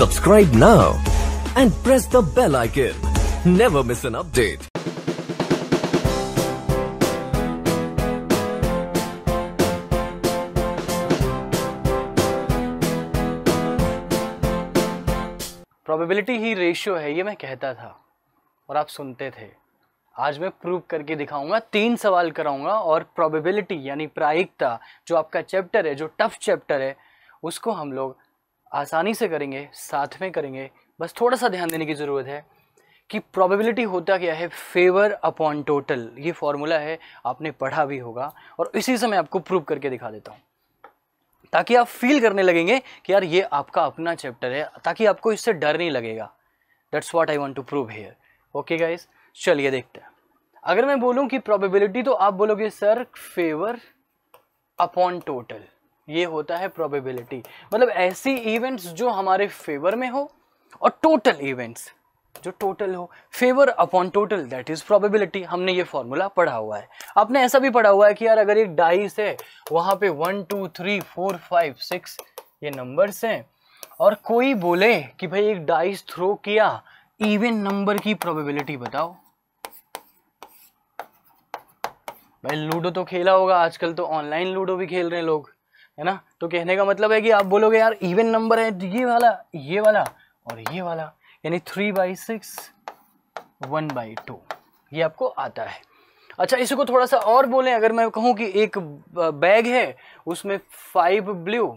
Subscribe now and press the bell icon. Never miss an update. Probability ही ratio है ये मैं कहता था और आप सुनते थे आज मैं प्रूव करके दिखाऊंगा तीन सवाल कराऊंगा और प्रोबेबिलिटी यानी प्रायिकता जो आपका चैप्टर है जो टफ चैप्टर है उसको हम लोग आसानी से करेंगे साथ में करेंगे बस थोड़ा सा ध्यान देने की ज़रूरत है कि प्रोबेबिलिटी होता क्या है फेवर अपॉन टोटल ये फॉर्मूला है आपने पढ़ा भी होगा और इसी से मैं आपको प्रूव करके दिखा देता हूँ ताकि आप फील करने लगेंगे कि यार ये आपका अपना चैप्टर है ताकि आपको इससे डर नहीं लगेगा that's what I want to prove here okay guys चलिए देखते हैं अगर मैं बोलूँ कि प्रॉबिबिलिटी तो आप बोलोगे सर फेवर अपॉन टोटल ये होता है प्रोबेबिलिटी मतलब ऐसी इवेंट्स जो हमारे फेवर में हो और टोटल इवेंट्स जो टोटल हो favour upon total that is probability हमने ये फॉर्मूला पढ़ा हुआ है आपने ऐसा भी पढ़ा हुआ है कि यार अगर एक डाइस है वहां पे one two three four five six ये नंबर्स हैं और कोई बोले कि भाई एक डाइस थ्रो किया इवन नंबर की प्रोबेबिलिटी बताओ भाई लूडो तो खेला होगा आजकल तो ऑनलाइन लूडो भी खेल रहे हैं लोग है ना तो कहने का मतलब है कि आप बोलोगे यार इवन नंबर है तो ये वाला ये वाला और ये वाला यानी three by six one by two ये आपको आता है अच्छा इसको थोड़ा सा और बोलें अगर मैं कहूँ कि एक बैग है उसमें फाइव ब्लू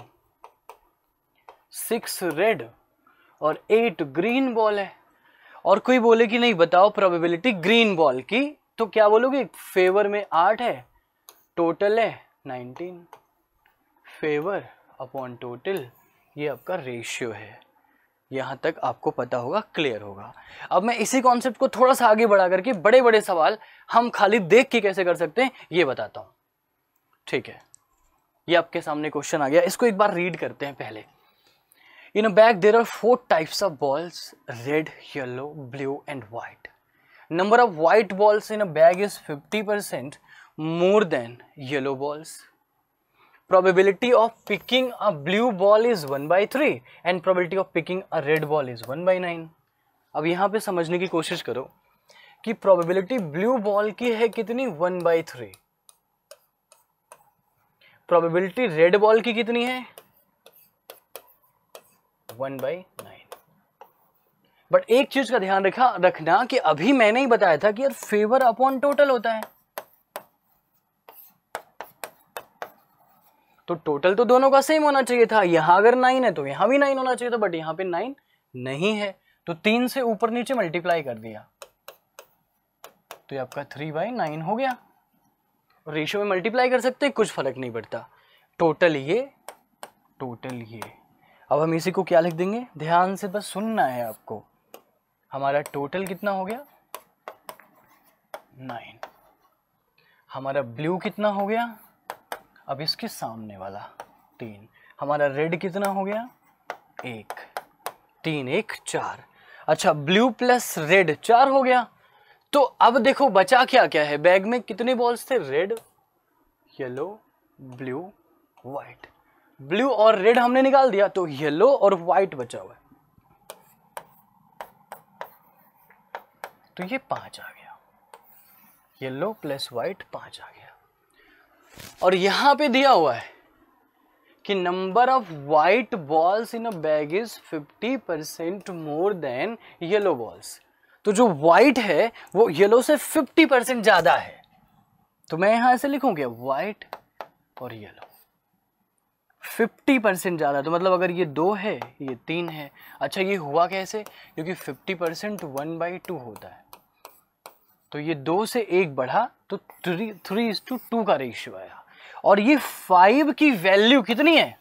सिक्स रेड और एट ग्रीन बॉल है और कोई बोले कि नहीं बताओ प्रोबेबिलिटी ग्रीन बॉल की तो क्या बोलोगे फेवर में आठ है टोटल है नाइनटीन फेवर अपॉन टोटल ये आपका रेशियो है यहाँ तक आपको पता होगा क्लियर होगा अब मैं इसी कॉन्सेप्ट को थोड़ा सा आगे बढ़ा करके बड़े बड़े सवाल हम खाली देख के कैसे कर सकते हैं ये बताता हूँ ठीक है ये आपके सामने क्वेश्चन आ गया इसको एक बार रीड करते हैं पहले in a bag there are four types of balls red yellow blue and white of of balls in a bag is fifty percent more than yellow balls probability of picking a blue ball is 1 by 3 and probability of picking a red ball is 1 by 9 अब यहाँ पे समझने की कोशिश करो कि probability blue ball की है कितनी 1 by 3 probability red ball की कितनी है 1 by 9 बट एक चीज का ध्यान रखा रखना कि अभी मैंने ही बताया था कि यार फेवर अपॉन टोटल होता है तो टोटल तो दोनों का सेम होना चाहिए था यहां अगर नाइन है तो यहां भी नाइन होना चाहिए था बट यहां पे नाइन नहीं है तो तीन से ऊपर नीचे मल्टीप्लाई कर दिया तो ये आपका थ्री बाई नाइन हो गया और रेशो में मल्टीप्लाई कर सकते हैं कुछ फर्क नहीं पड़ता टोटल ये टोटल ये अब हम इसी को क्या लिख देंगे ध्यान से बस सुनना है आपको हमारा टोटल कितना हो गया नाइन हमारा ब्लू कितना हो गया अब इसके सामने वाला तीन हमारा रेड कितना हो गया एक तीन एक चार अच्छा ब्लू प्लस रेड चार हो गया तो अब देखो बचा क्या क्या है बैग में कितने बॉल्स थे red yellow blue white blue और रेड हमने निकाल दिया तो येलो और व्हाइट बचा हुआ है तो ये पांच आ गया येलो प्लस व्हाइट पांच आ गया और यहां पे दिया हुआ है कि number of white balls in a bag is 50 percent more than yellow balls तो जो व्हाइट है वो येलो से 50 परसेंट ज़्यादा है तो मैं यहां ऐसे लिखूँगी व्हाइट और येलो 50 परसेंट ज़्यादा तो मतलब अगर ये दो है ये तीन है अच्छा ये हुआ कैसे क्योंकि 50 परसेंट वन बाई टू होता है तो ये दो से एक बढ़ा तो three three is to two का रेशियो आया और ये फाइव की वैल्यू कितनी है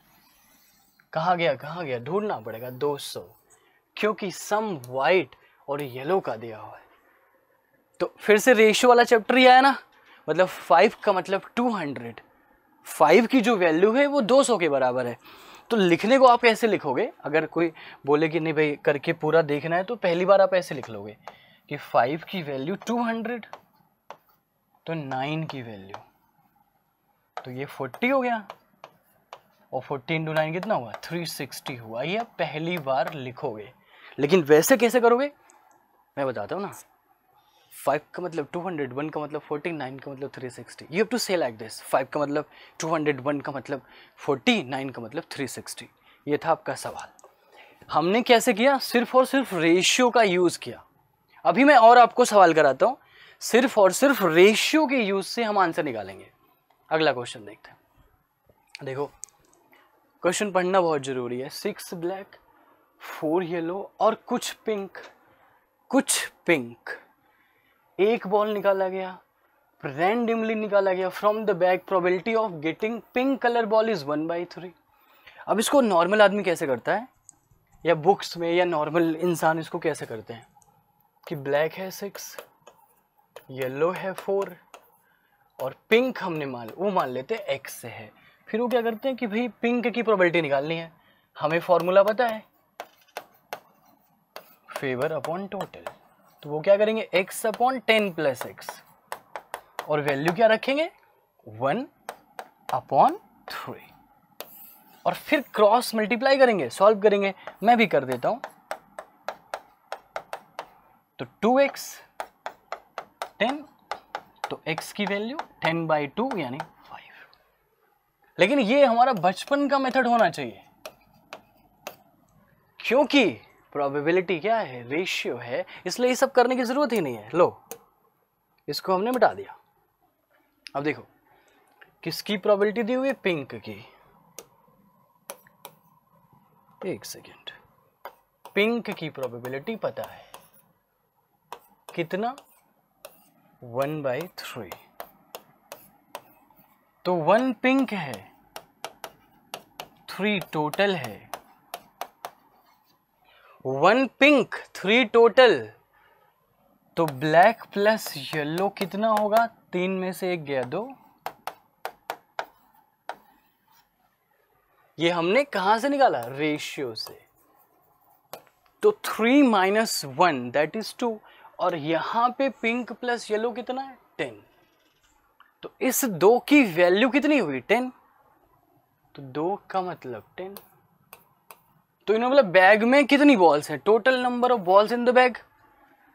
कहा गया कहा गया ढूंढना पड़ेगा दो सौ क्योंकि सम वाइट और येलो का दिया हुआ है तो फिर से रेशियो वाला चैप्टर ही आया ना मतलब फाइव का मतलब टू हंड्रेड फाइव की जो वैल्यू है वो दो सौ के बराबर है तो लिखने को आप कैसे लिखोगे अगर कोई बोले कि नहीं भाई करके पूरा देखना है तो पहली बार आप ऐसे लिख लोगे कि फाइव की वैल्यू टू हंड्रेड तो नाइन की वैल्यू तो ये फोर्टी हो गया और फोर्टी इंटू नाइन कितना हुआ थ्री सिक्सटी हुआ ये पहली बार लिखोगे लेकिन वैसे कैसे करोगे मैं बताता हूँ ना फाइव का मतलब टू हंड्रेड वन का मतलब फोर्टी नाइन का मतलब three sixty you have to say like this five का मतलब टू हंड्रेड वन का मतलब फोर्टी नाइन का मतलब थ्री सिक्सटी ये था आपका सवाल हमने कैसे किया सिर्फ और सिर्फ रेशियो का यूज़ किया अभी मैं और आपको सवाल कराता हूँ सिर्फ और सिर्फ रेशियो के यूज से हम आंसर निकालेंगे अगला क्वेश्चन देखते हैं देखो क्वेश्चन पढ़ना बहुत ज़रूरी है सिक्स ब्लैक फोर येलो और कुछ पिंक कुछ पिंक एक बॉल निकाला गया रैंडमली निकाला गया from the bag probability of getting pink colour ball is one by three अब इसको नॉर्मल आदमी कैसे करता है या बुक्स में या नॉर्मल इंसान इसको कैसे करते हैं कि ब्लैक है सिक्स येलो है फोर और पिंक हमने मान वो मान लेते हैं एक्स से है फिर वो क्या करते हैं कि भाई पिंक की प्रोबेबिलिटी निकालनी है हमें फॉर्मूला पता है फेवर अपॉन टोटल तो वो क्या करेंगे x upon ten plus x और वैल्यू क्या रखेंगे वन अपॉन थ्री और फिर क्रॉस मल्टीप्लाई करेंगे सॉल्व करेंगे मैं भी कर देता हूँ तो टू एक्स टेन तो x की वैल्यू टेन बाई टू यानी फाइव लेकिन ये हमारा बचपन का मेथड होना चाहिए क्योंकि प्रोबेबिलिटी क्या है रेशियो है इसलिए ये सब करने की जरूरत ही नहीं है लो इसको हमने मिटा दिया अब देखो किसकी प्रोबेबिलिटी दी हुई है पिंक की एक सेकेंड पिंक की प्रोबेबिलिटी पता है कितना वन बाई थ्री तो वन पिंक है थ्री टोटल है वन पिंक थ्री टोटल तो ब्लैक प्लस येलो कितना होगा तीन में से एक गया दो ये हमने कहा से निकाला रेशियो से तो three minus one that is two और यहाँ पे पिंक प्लस येलो कितना है टेन तो इस दो की वैल्यू कितनी हुई टेन तो दो का मतलब टेन तो इन्होंने बोला बैग में कितनी बॉल्स हैं total number of balls in the bag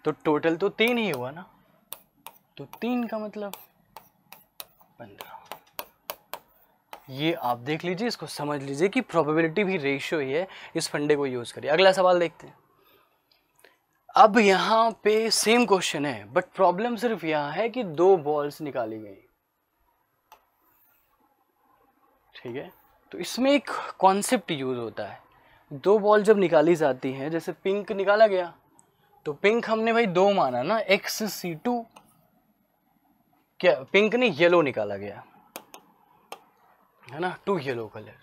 तो टोटल तो तीन ही हुआ ना तो तीन का मतलब पंद्रह ये आप देख लीजिए इसको समझ लीजिए कि प्रोबेबिलिटी भी रेशियो ही है इस फंडे को यूज़ करिए अगला सवाल देखते हैं अब यहाँ पे सेम क्वेश्चन है बट प्रॉब्लम सिर्फ यहाँ है कि दो बॉल्स निकाली गई ठीक है तो इसमें एक कॉन्सेप्ट यूज होता है दो बॉल जब निकाली जाती हैं जैसे पिंक निकाला गया तो पिंक हमने भाई दो माना ना एक्स सी टू क्या पिंक ने येलो निकाला गया है ना टू येलो कलर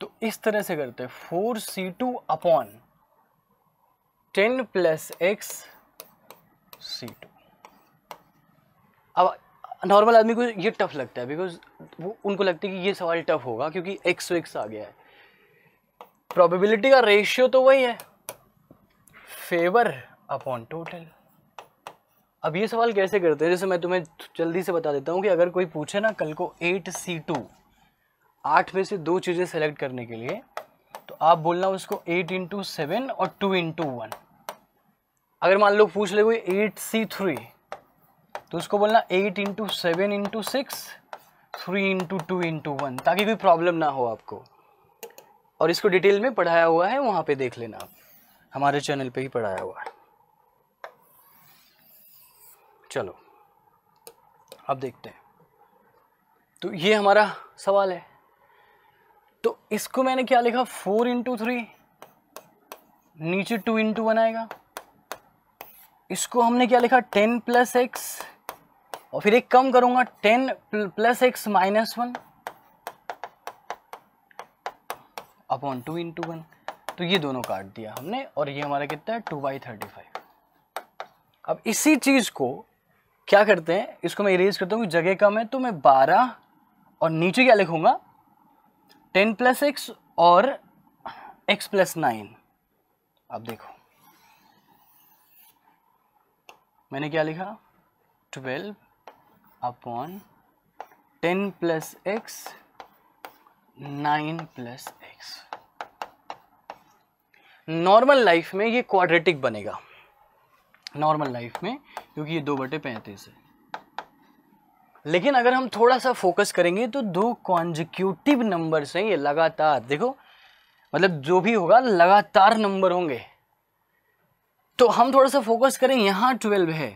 तो इस तरह से करते हैं four C two upon ten plus x C two अब नॉर्मल आदमी को ये टफ लगता है बिकॉज वो उनको लगता है कि ये सवाल टफ होगा क्योंकि एक्स एक्स आ गया है प्रोबेबिलिटी का रेशियो तो वही है फेवर अपॉन टोटल अब ये सवाल कैसे करते हैं जैसे मैं तुम्हें जल्दी से बता देता हूँ कि अगर कोई पूछे ना कल को एट सी टू आठ में से दो चीज़ें सेलेक्ट करने के लिए तो आप बोलना उसको एट इंटू सेवन और टू इंटू वन अगर मान लो पूछ ले कोई एट सी थ्री तो उसको बोलना eight into seven into six three into two into one ताकि कोई प्रॉब्लम ना हो आपको और इसको डिटेल में पढ़ाया हुआ है वहाँ पे देख लेना आप हमारे चैनल पे ही पढ़ाया हुआ है चलो अब देखते हैं तो ये हमारा सवाल है तो इसको मैंने क्या लिखा फोर इंटू थ्री नीचे टू इंटू वन आएगा इसको हमने क्या लिखा टेन प्लस एक्स और फिर एक कम करूंगा ten plus x minus one upon two into one तो ये दोनों काट दिया हमने और ये हमारा कितना है टू बाई थर्टी फाइव अब इसी चीज़ को क्या करते हैं इसको मैं इरेज करता हूँ जगह कम है तो मैं बारह और नीचे क्या लिखूंगा टेन प्लस एक्स और एक्स प्लस नाइन अब देखो मैंने क्या लिखा twelve upon ten plus x nine plus x normal life में ये क्वाड्रेटिक बनेगा नॉर्मल लाइफ में क्योंकि ये दो बटे पैंतीस है लेकिन अगर हम थोड़ा सा फोकस करेंगे तो दो कॉन्जिक्यूटिव नंबर्स हैं ये लगातार देखो मतलब जो भी होगा लगातार नंबर होंगे तो हम थोड़ा सा फोकस करें यहाँ ट्वेल्व है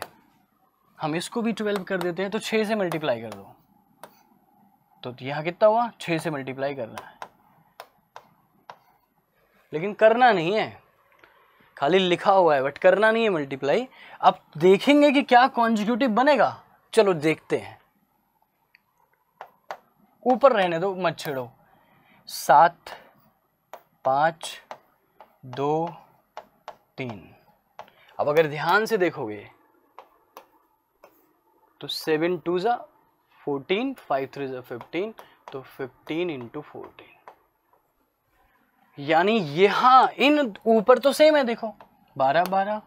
हम इसको भी ट्वेल्व कर देते हैं तो छः से मल्टीप्लाई कर दो तो यहाँ कितना हुआ छः से मल्टीप्लाई करना है लेकिन करना नहीं है खाली लिखा हुआ है बट करना नहीं है मल्टीप्लाई अब देखेंगे कि क्या कॉन्जिक्यूटिव बनेगा चलो देखते हैं ऊपर रहने दो मत छेड़ो सात पाँच दो तीन अब अगर ध्यान से देखोगे तो सेवन टू ज़ा फोर्टीन फाइव थ्री ज़ा फिफ्टीन तो फिफ्टीन इंटू फोर्टीन यानी यहाँ इन ऊपर तो सेम है देखो बारह बारह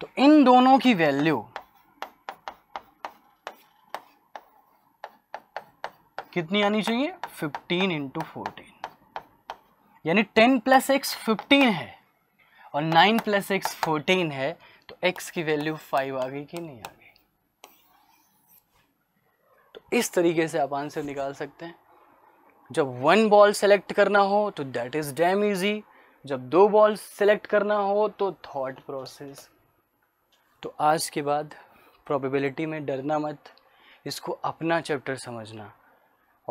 तो इन दोनों की वैल्यू कितनी आनी चाहिए फिफ्टीन इंटू फोर्टीन यानी टेन प्लस एक्स फिफ्टीन है और नाइन प्लस एक्स फोर्टीन है तो एक्स की वैल्यू फाइव आ गई कि नहीं आ गई तो इस तरीके से आप आंसर निकाल सकते हैं जब वन बॉल सेलेक्ट करना हो तो दैट इज़ डैम इजी जब दो बॉल सेलेक्ट करना हो तो थॉट प्रोसेस तो आज के बाद प्रोबेबिलिटी में डरना मत इसको अपना चैप्टर समझना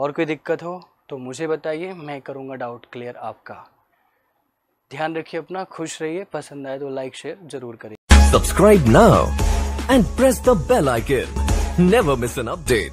और कोई दिक्कत हो तो मुझे बताइए मैं करूँगा डाउट क्लियर आपका ध्यान रखिए अपना खुश रहिए पसंद आए तो लाइक शेयर जरूर करिए subscribe now and press the bell icon never miss an update